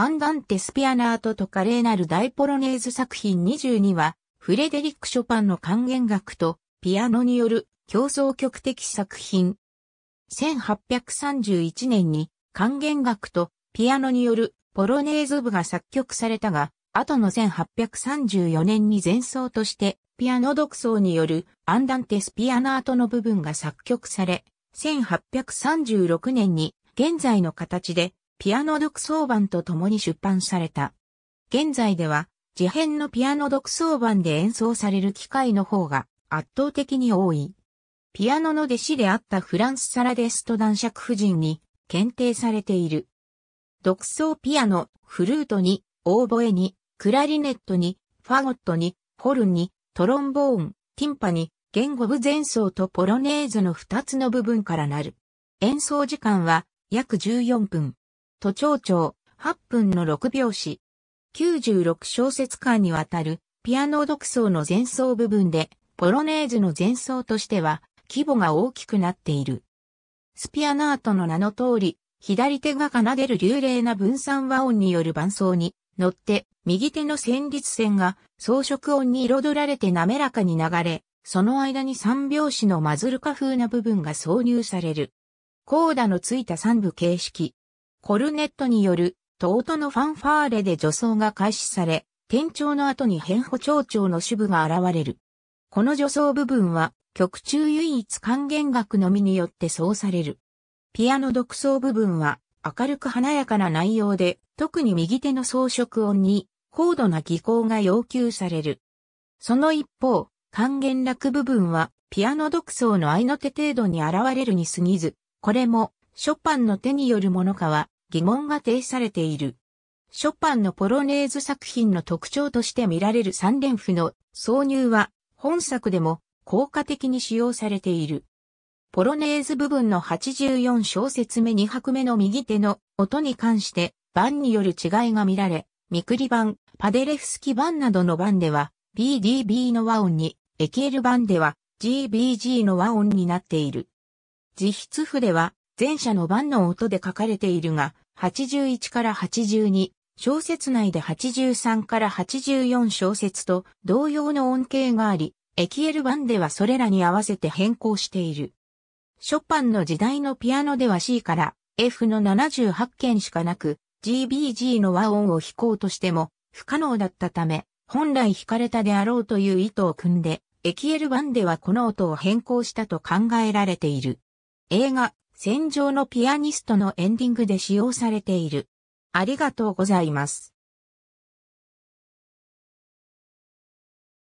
アンダンテスピアナートと華麗なる大ポロネーズ作品22は、フレデリック・ショパンの管弦楽とピアノによる競争曲的作品。1831年に管弦楽とピアノによるポロネーズ部が作曲されたが、後の1834年に前奏としてピアノ独奏によるアンダンテスピアナートの部分が作曲され、1836年に現在の形でピアノ独奏版と共に出版された。現在では、自編のピアノ独奏版で演奏される機会の方が圧倒的に多い。ピアノの弟子であったフランス・サラデスト男爵夫人に検定されている。独奏ピアノ、フルートに、オーボエに、クラリネットに、ファゴットに、ホルンに、トロンボーン、ティンパに、言語部前奏とポロネーズの2つの部分からなる。演奏時間は約14分。都庁長、8分の6拍子。96小節間にわたるピアノ独奏の前奏部分で、ポロネーズの前奏としては規模が大きくなっている。スピアナートの名の通り、左手が奏でる流麗な分散和音による伴奏に乗って、右手の旋律線が装飾音に彩られて滑らかに流れ、その間に三拍子のマズルカ風な部分が挿入される。コーダのついた三部形式、コルネットによる、と音のファンファーレで助走が開始され、転調の後に変歩長調の主部が現れる。この助走部分は、曲中唯一還元楽のみによってそうされる。ピアノ独奏部分は、明るく華やかな内容で、特に右手の装飾音に、高度な技巧が要求される。その一方、還元楽部分は、ピアノ独奏の合いの手程度に現れるに過ぎず、これも、ショパンの手によるものかは、疑問が呈されている。ショパンのポロネーズ作品の特徴として見られる三連符の挿入は本作でも効果的に使用されている。ポロネーズ部分の84小節目2拍目の右手の音に関して版による違いが見られ、ミクリ版、パデレフスキ版などの版では BDB の和音に、エキエル版では GBG の和音になっている。自筆符では前者の番の音で書かれているが、81から82、小説内で83から84小説と同様の音形があり、エキエル版ではそれらに合わせて変更している。ショパンの時代のピアノでは C から F の78件しかなく、GBG の和音を弾こうとしても不可能だったため、本来弾かれたであろうという意図を組んで、エキエル版ではこの音を変更したと考えられている。映画、戦場のピアニストのエンディングで使用されている。ありがとうございます。